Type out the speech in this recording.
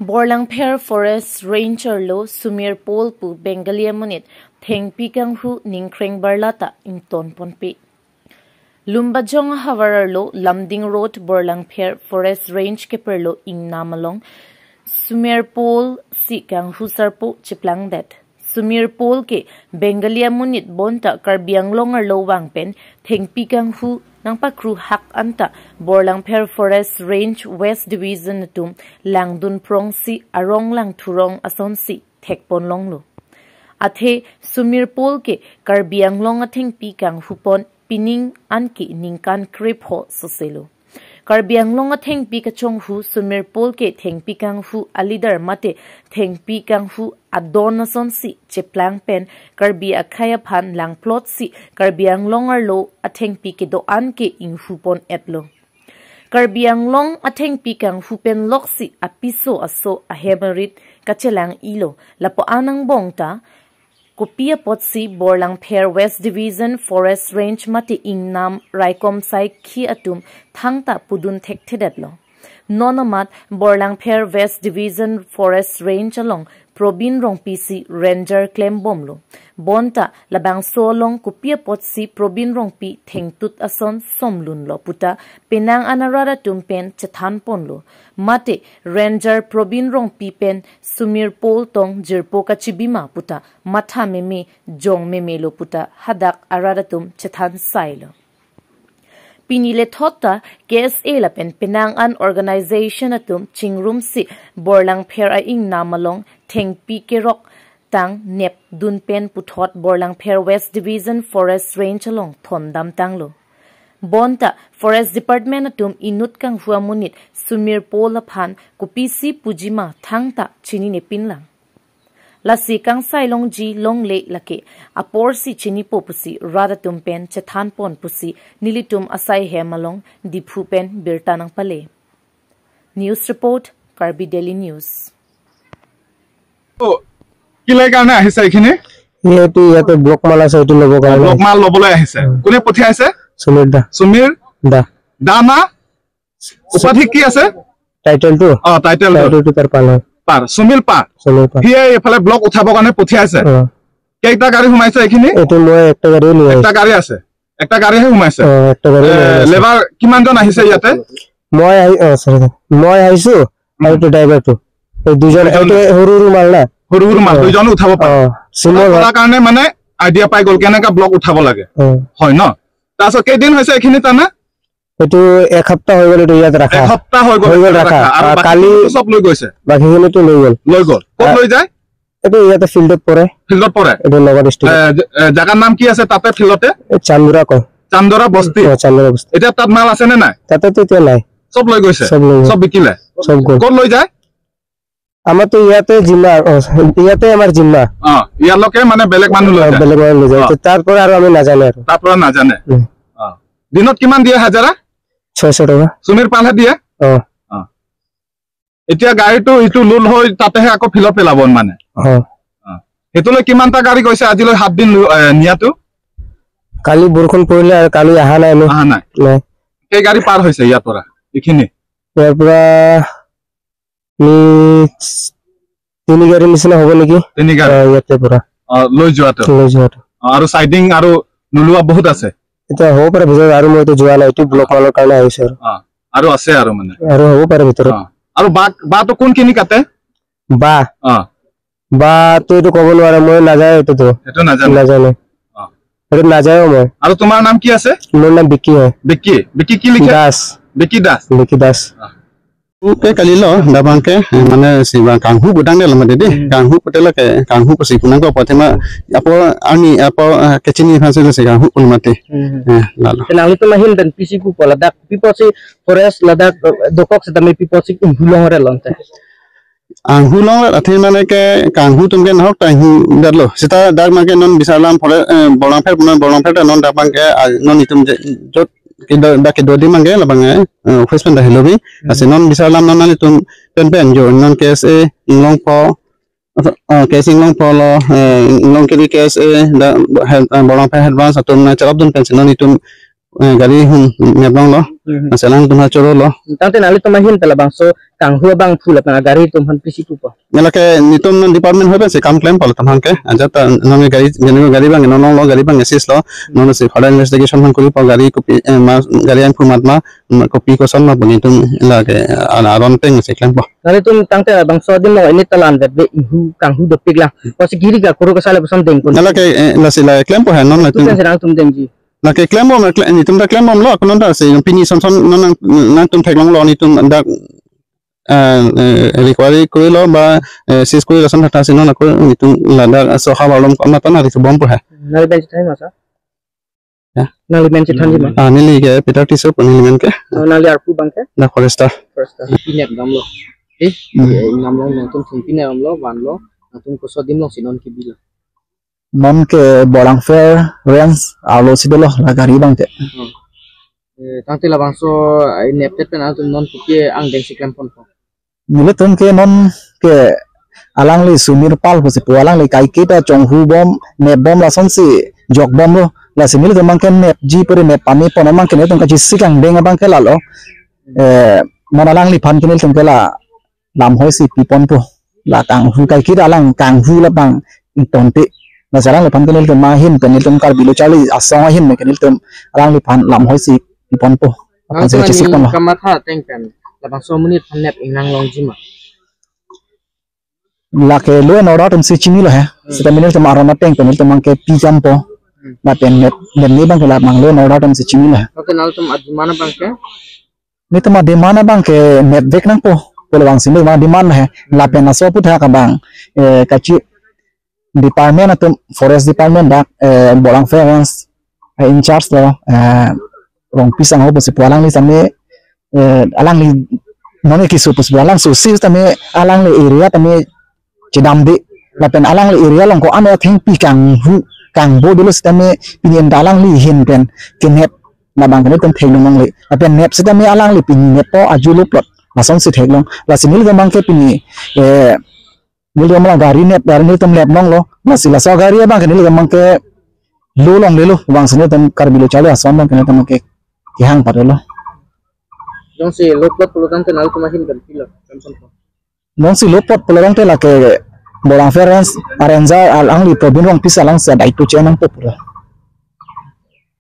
Borlang Pear Forest Ranger lo Sumir Polpu Bengalia Munit Theng Pi Kang Hu Barlata In Tonponpi. Pon Pi. Lumba Jong lo Lamding Road Borlang Pear Forest Range Keper lo In Namalong Sumir Pol Si Kang Sarpo Chiplang สุมีรปูลกเบงกาเลียมุนิตบนตะกาเบียงลงอลวังเปนเทงปิกังฮูนังปะครูฮักอันตะบอลังเพอร์ฟอเรสเรนจ์เวสดิวิชนตุมลังดุนพรงซีอารงลังทุรงอซนซีเทกปนลงลูอะเทสุมีรปูลกิกาเบียงลงอเทงปกังูปนปินิงอันกินิงนครโฮเซลู karbianglong thengpi chong hu sumirpol ke thengpi kang hu leader mate thengpi kang hu adonason si cheplang pen karbi akhaya phan lang plot si karbianglong arlo athengpi ke an ke inghupon etlo karbianglong athengpi kang hupen loksi apiso aso ka chelang ilo lapo anang bongta কুপিয়ে পচি বৰলাং fair west division forest range মাতি ইং নাম ৰাইকম চাই খি আটুম থাংটা পুদুন ঠেকঠে Nonamat Borlang Phair West Division Forest Range along Probin Rong PC Ranger Claim Bomlo. Bonta Labang Solong Kupia Potsi Probin Rong pi Tengtut Ason Somlun Lo Puta Penang Anarara Tumpen Chathan Ponlo. Mate Ranger Probin Rong pi Pen Sumir Pol Tong Jirpo Kachibima Puta Matha Meme Jong Meme Lo Puta Hadak Arara Tum Chathan Sailo. pinilet hota KSA lapen penangan organization atum chingrum si borlang pher a ing namalong thengpi kerok tang nep dun pen puthot borlang pher west division forest range along thondam tanglo bonta forest department atum inut kang huamunit sumir polaphan kupisi pujima thangta chini ne pinlang lasi kang sai long ji long le lake a por si chini po pusi rada tum pen che than pon pusi nili tum asai he malong diphu pen birta nang pale news report karbi daily news o kile kana ahisa ekhine ye tu ya to block mala sai tu lobo kana block mal lobo lai ahisa kone pothi aise sumir da sumir da dana upadhi ki ase title tu ah title tu title tu tar pale পার সুমিল পার হিয়ে এফালে block উঠাবো কারণে পঠিয়াছে কেটা গাড়ি সুমাইছে এখিনি এটো লয় একটা গাড়ি লয় একটা গাড়ি আছে একটা গাড়ি হে সুমাইছে একটা গাড়ি লেবার কিমান জন আহিছে ইয়াতে মই আই সরি মই আইছো আর তো ড্রাইভার তো এই দুজন এটো হুরু মাল না হুরু মাল দুজন উঠাবো পার সুমিল পার মানে আইডিয়া পাই গল কেনে ব্লক উঠাব লাগে হয় ন তাছ কেদিন হৈছে এখিনি তানা এইটো এক সপ্তাহ হৈ গল ইয়াত ৰাখা সপ্তাহ হৈ গল হৈ গল ৰাখা কালি চব লৈ গৈছে বাকীখিনিতো লৈ গল লৈ গল কত লৈ যায় দিনত কিমান দিয়ে হাজাৰা ছয়শ টকা সুমিৰ পাল দিয়ে এতিয়া গাড়ীটো ইটো লোন হৈ তাতেহে আকৌ ফিলত পেলাব মানে সেইটোলৈ কিমানটা গাড়ী কৈছে আজিলৈ সাত দিন নিয়াটো কালি বৰষুণ পৰিলে আৰু কালি অহা নাই অহা নাই কেই গাড়ী পাৰ হৈছে ইয়াৰ পৰা এইখিনি ইয়াৰ পৰা তিনি গাড়ী নিচিনা হব নেকি তিনি গাড়ী ইয়াতে পৰা লৈ যোৱাটো লৈ যোৱাটো আৰু চাইডিং আৰু নোলোৱা বহুত আছে এটা হ'ব পাৰে ভিতৰত আৰু মই যোৱা নাই এইটো ব্লক মানৰ কাৰণে আহিছো আৰু আৰু আছে আৰু মানে আৰু হ'ব পাৰে ভিতৰত আৰু বা তো কোনখিনি কাটে বা বা তো এইটো ক'ব নোৱাৰে মই নাযায় এইটোতো এইটো নাজানো নাজানো আৰু তোমাৰ নাম কি আছে মোৰ নাম বিকি হয় বিকি বিকি কি লিখা দাস বিকি দাস বিকি দাস কে কালি ল দাবাংকে মানে কাংহু গুদাংনে লম দেদি কাংহু পটেলকে কাংহু কছি কুনাংক প্রথমে আপ আমি আপ কেচিন ইনফ্রাস্ট্রাকচার আছে কাংহু কুলমাতে লাল তাহলে তো মাহিল দেন পিসি কু পলাদা পিপসি ফরেস্ট লাদাক দকক সে দামে পিপসি কু ভুলহরে লন্তে আংহু ল রাতে মানে কে কাংহু তুমকে নহক তাইহু দালো সেটা দাগ মাকে নন বিসালাম ফলে বড়া ফের বড়া ফের নন দাবাংকে নন ইতুম যে কিন্তু বাকি দুই দিন গে লাগে অফিসমেন দেখি লবি আছে নন বিচার লাম নন তুম তেন পেন জো নন কেস এ ইংলং প কেস ইংলং প ল ইংলং কেলি কেস এ দা বড় ফে অ্যাডভান্স তুম না চাপ দুন পেন নন তুম gari hun nyabang lo masalah tuh nggak curo lo tante nali tuh mahin tela bang so kang hua bang full apa nggak gari tuh hampir situ pak nela ke nitom non department hebe sih kam klaim pala tamang ke aja ta nami gari jenuh gari bang nono lo gari bang esis lo nono sih pada investigation hang kuli pak gari kopi mas gari yang kumat ma kopi kosan ma bunyi tuh nela ke ala aron teng sih klaim pak nali tuh tante lah bang so dim lo ini telan webe ihu kang hu dopik lah pas giri gak kuro kesalah pesan dengkul nela ke nasi lah klaim pak nono itu kan sih nanti tuh dengji Naka klemo ma kle ni tumda klembo mlo kono da se yung pini son son nan nan tum thek long lo ni tum da require kuri lo ba sis kuri lasan thata se nan ko ni tum la da so ha balom ko na ta na ri bom pura nal ben chai ma sa ya nal ben chai ma ha li ke peter tiso ko ni men ke nal yar pu bang ke na foresta foresta pini ek dam lo mm. eh nam lo nang tum pini am lo ban lo tum ko so dim lo sinon ki bilo mom ke borang fair rens alo sidolo la garibang te hmm. eh, tang te la bangso ai te pen al non ke ang deng siklam pon pon mile ton ke non ke alang le sumir pal ko se pualang le kai ke ta chong hu bom ne bom la son si jok bom lo la si mile mang ken nep ji pore ne pani pon mang ken ton ka ji sikang deng abang ke la lo eh mon alang li pan ken ton ke la nam hoi si pi pon po la tang hu kai ki alang tang hu la bang ton te na zarang lepan kenil tum mahin kenil tum kar bilu chali asam mahin me kenil tum rang lepan lam hoi si ipon po apan se chisik pon lah kamat ha tengkan lapang so menit pan lep inang long jima ah. lake lu en ora tum si chimi lo ya. he hmm. se ta minil tum aroma teng kenil tum ang pi jam po hmm. na pen net dan ni bang kelap mang lu en ora tum si chimi lo he kenal tum adimana bang ke ni tum adimana bang ke net dek nang po Kalau bang sini mana di mana ya. he? Hmm. Lapen nasopu dah kabang. Eh kaci department atau forest department dak eh, bolang fans eh, in charge lo eh, rong pisang hobo oh, si pualang ni sami eh, alang ni noni ki supus pualang susi sami alang ni area tami cedambi lapen alang ni area longko ko ane thing pi kang hu kang bo dulu sami pinian dalang ni hin ken kinhep na bang kan ken thei nomang li lapen nep sami alang ni pinien po ajulu plot masong si thek long la sinil gamang ke pini eh nil gamla gari net dari nil tem lep mong lo lah so gari bang ke nil gamang ke lu long le lu bang sini tem kar bilo asam bang ke tem ke kihang pada lo non si lopot pulutang ke nal kumahin kan pilo kan si lopot pulutang tenal ke bolang ferens arenza alang angli probin wang pisa lang daitu chenang popula